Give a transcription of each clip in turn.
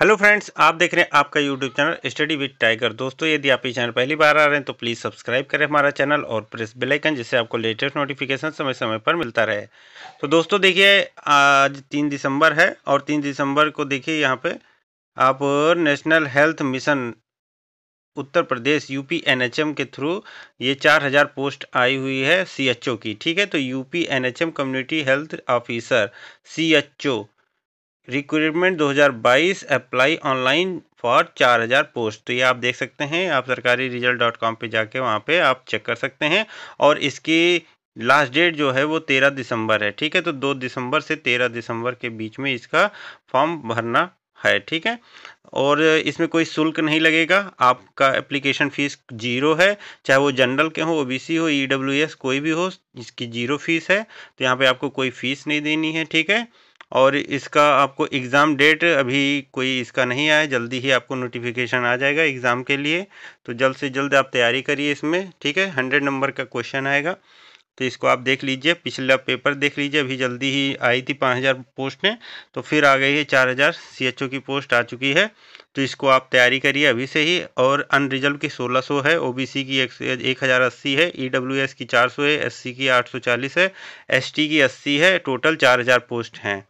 hello friends आप देख रहे हैं आपका YouTube channel study with tiger दोस्तों यदि आप इस चैनल पहली बार आ रहे हैं तो प्लीज़ सब्सक्राइब करें हमारा चैनल और प्रेस बेल आइकन जिससे आपको लेटेस्ट नोटिफिकेशन समय समय पर मिलता रहे तो दोस्तों देखिए आज तीन दिसंबर है और तीन दिसंबर को देखिए यहाँ पे आप national health mission Uttar Pradesh UP NHM के थ्रू ये चार हज़ार पोस्ट आई हुई है ओ की ठीक है तो H M community health officer O recruitment 2022 apply online for 4000 post तो ये आप देख सकते हैं आप सरकारी रिजल्ट डॉट कॉम पर जाके वहाँ पे आप चेक कर सकते हैं और इसकी लास्ट डेट जो है वो तेरह दिसंबर है ठीक है तो दो दिसंबर से तेरह दिसंबर के बीच में इसका फॉर्म भरना है ठीक है और इसमें कोई शुल्क नहीं लगेगा आपका एप्लीकेशन फ़ीस जीरो है चाहे वो जनरल के हो ओबीसी हो ईडब्ल्यूएस e कोई भी हो इसकी जीरो फीस है तो यहाँ पे आपको कोई फीस नहीं देनी है ठीक है और इसका आपको एग्ज़ाम डेट अभी कोई इसका नहीं आया जल्दी ही आपको नोटिफिकेशन आ जाएगा एग्ज़ाम के लिए तो जल्द से जल्द आप तैयारी करिए इसमें ठीक है हंड्रेड नंबर का क्वेश्चन आएगा तो इसको आप देख लीजिए पिछला पेपर देख लीजिए अभी जल्दी ही आई थी पाँच हज़ार पोस्ट में तो फिर आ गई है चार हज़ार सी एच ओ की पोस्ट आ चुकी है तो इसको आप तैयारी करिए अभी से ही और अनरिजर्व की सोलह सौ है ओबीसी की एक, एक हज़ार अस्सी है ईडब्ल्यूएस e की चार सौ है एससी की आठ सौ चालीस है एसटी की अस्सी है टोटल चार हज़ार पोस्ट हैं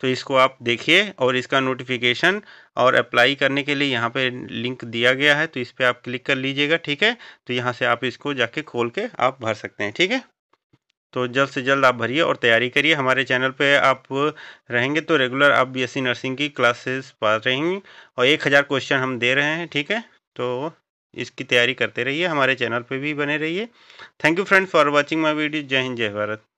तो इसको आप देखिए और इसका नोटिफिकेशन और अप्लाई करने के लिए यहाँ पे लिंक दिया गया है तो इस पर आप क्लिक कर लीजिएगा ठीक है तो यहाँ से आप इसको जाके खोल के आप भर सकते हैं ठीक है तो जल्द से जल्द आप भरिए और तैयारी करिए हमारे चैनल पे आप रहेंगे तो रेगुलर आप बीएससी नर्सिंग की क्लासेस पा रहेंगी और एक हज़ार क्वेश्चन हम दे रहे हैं ठीक है तो इसकी तैयारी करते रहिए हमारे चैनल पे भी बने रहिए thank you friends for watching my video जय हिंद जय भारत